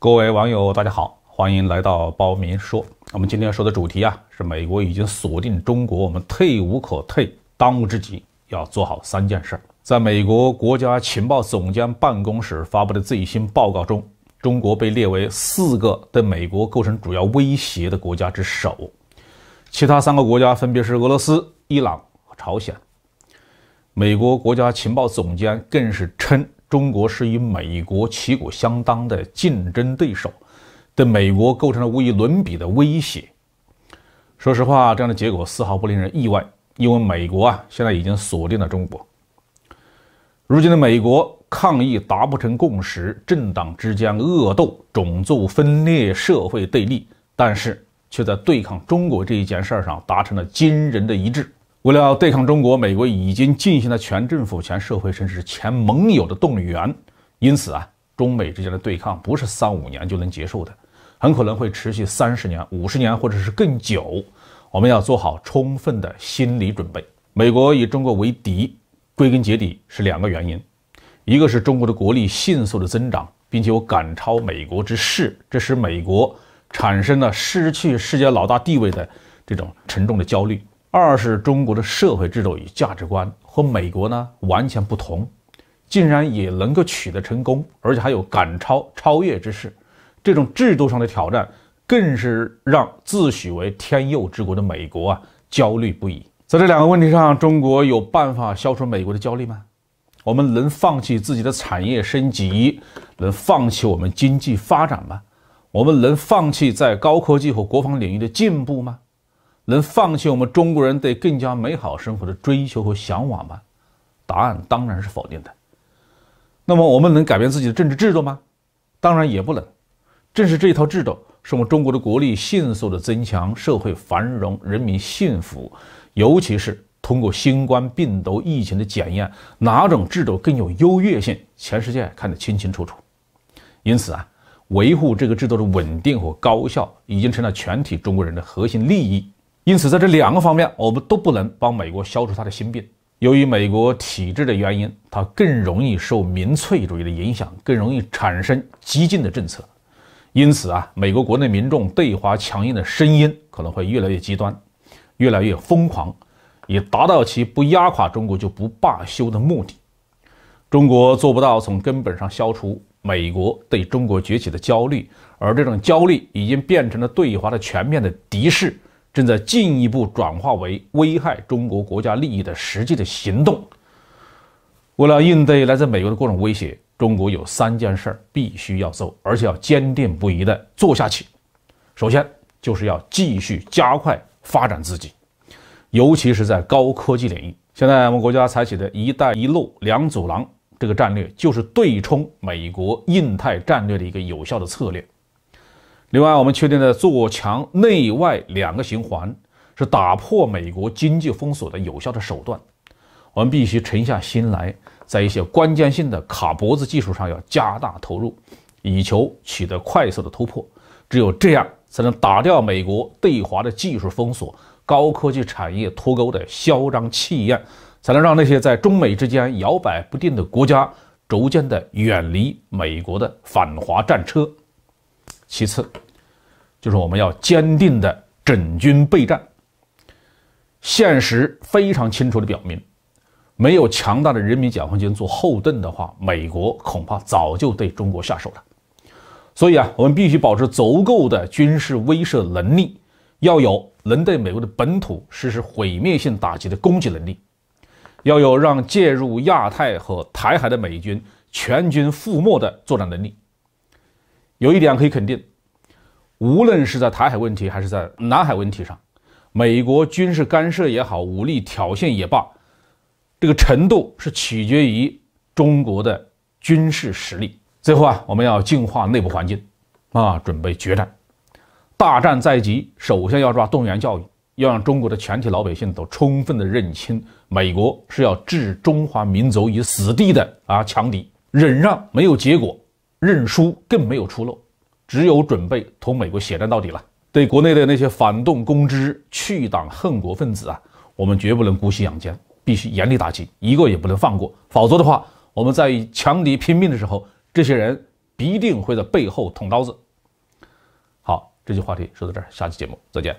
各位网友，大家好，欢迎来到包民说。我们今天说的主题啊，是美国已经锁定中国，我们退无可退，当务之急要做好三件事。在美国国家情报总监办公室发布的最新报告中，中国被列为四个对美国构成主要威胁的国家之首，其他三个国家分别是俄罗斯、伊朗和朝鲜。美国国家情报总监更是称。中国是与美国旗鼓相当的竞争对手，对美国构成了无与伦比的威胁。说实话，这样的结果丝毫不令人意外，因为美国啊现在已经锁定了中国。如今的美国抗议达不成共识，政党之间恶斗，种族分裂，社会对立，但是却在对抗中国这一件事儿上达成了惊人的一致。为了对抗中国，美国已经进行了全政府、全社会甚至全盟友的动员。因此啊，中美之间的对抗不是三五年就能结束的，很可能会持续三十年、五十年或者是更久。我们要做好充分的心理准备。美国以中国为敌，归根结底是两个原因：一个是中国的国力迅速的增长，并且有赶超美国之势，这使美国产生了失去世界老大地位的这种沉重的焦虑。二是中国的社会制度与价值观和美国呢完全不同，竟然也能够取得成功，而且还有赶超超越之势，这种制度上的挑战，更是让自诩为天佑之国的美国啊焦虑不已。在这两个问题上，中国有办法消除美国的焦虑吗？我们能放弃自己的产业升级，能放弃我们经济发展吗？我们能放弃在高科技和国防领域的进步吗？能放弃我们中国人对更加美好生活的追求和向往吗？答案当然是否定的。那么我们能改变自己的政治制度吗？当然也不能。正是这套制度，使我们中国的国力迅速的增强，社会繁荣，人民幸福。尤其是通过新冠病毒疫情的检验，哪种制度更有优越性，全世界看得清清楚楚。因此啊，维护这个制度的稳定和高效，已经成了全体中国人的核心利益。因此，在这两个方面，我们都不能帮美国消除他的心病。由于美国体制的原因，他更容易受民粹主义的影响，更容易产生激进的政策。因此啊，美国国内民众对华强硬的声音可能会越来越极端，越来越疯狂，以达到其不压垮中国就不罢休的目的。中国做不到从根本上消除美国对中国崛起的焦虑，而这种焦虑已经变成了对华的全面的敌视。正在进一步转化为危害中国国家利益的实际的行动。为了应对来自美国的各种威胁，中国有三件事儿必须要做，而且要坚定不移地做下去。首先，就是要继续加快发展自己，尤其是在高科技领域。现在我们国家采取的一带一路两走廊这个战略，就是对冲美国印太战略的一个有效的策略。另外，我们确定的做强内外两个循环，是打破美国经济封锁的有效的手段。我们必须沉下心来，在一些关键性的卡脖子技术上要加大投入，以求取得快速的突破。只有这样，才能打掉美国对华的技术封锁、高科技产业脱钩的嚣张气焰，才能让那些在中美之间摇摆不定的国家逐渐地远离美国的反华战车。其次，就是我们要坚定的整军备战。现实非常清楚的表明，没有强大的人民解放军做后盾的话，美国恐怕早就对中国下手了。所以啊，我们必须保持足够的军事威慑能力，要有能对美国的本土实施毁灭性打击的攻击能力，要有让介入亚太和台海的美军全军覆没的作战能力。有一点可以肯定，无论是在台海问题还是在南海问题上，美国军事干涉也好，武力挑衅也罢，这个程度是取决于中国的军事实力。最后啊，我们要净化内部环境，啊，准备决战，大战在即，首先要抓动员教育，要让中国的全体老百姓都充分的认清，美国是要置中华民族于死地的啊强敌，忍让没有结果。认输更没有出路，只有准备同美国血战到底了。对国内的那些反动、公知、去党、恨国分子啊，我们绝不能姑息养奸，必须严厉打击，一个也不能放过。否则的话，我们在与强敌拼命的时候，这些人必定会在背后捅刀子。好，这期话题说到这儿，下期节目再见。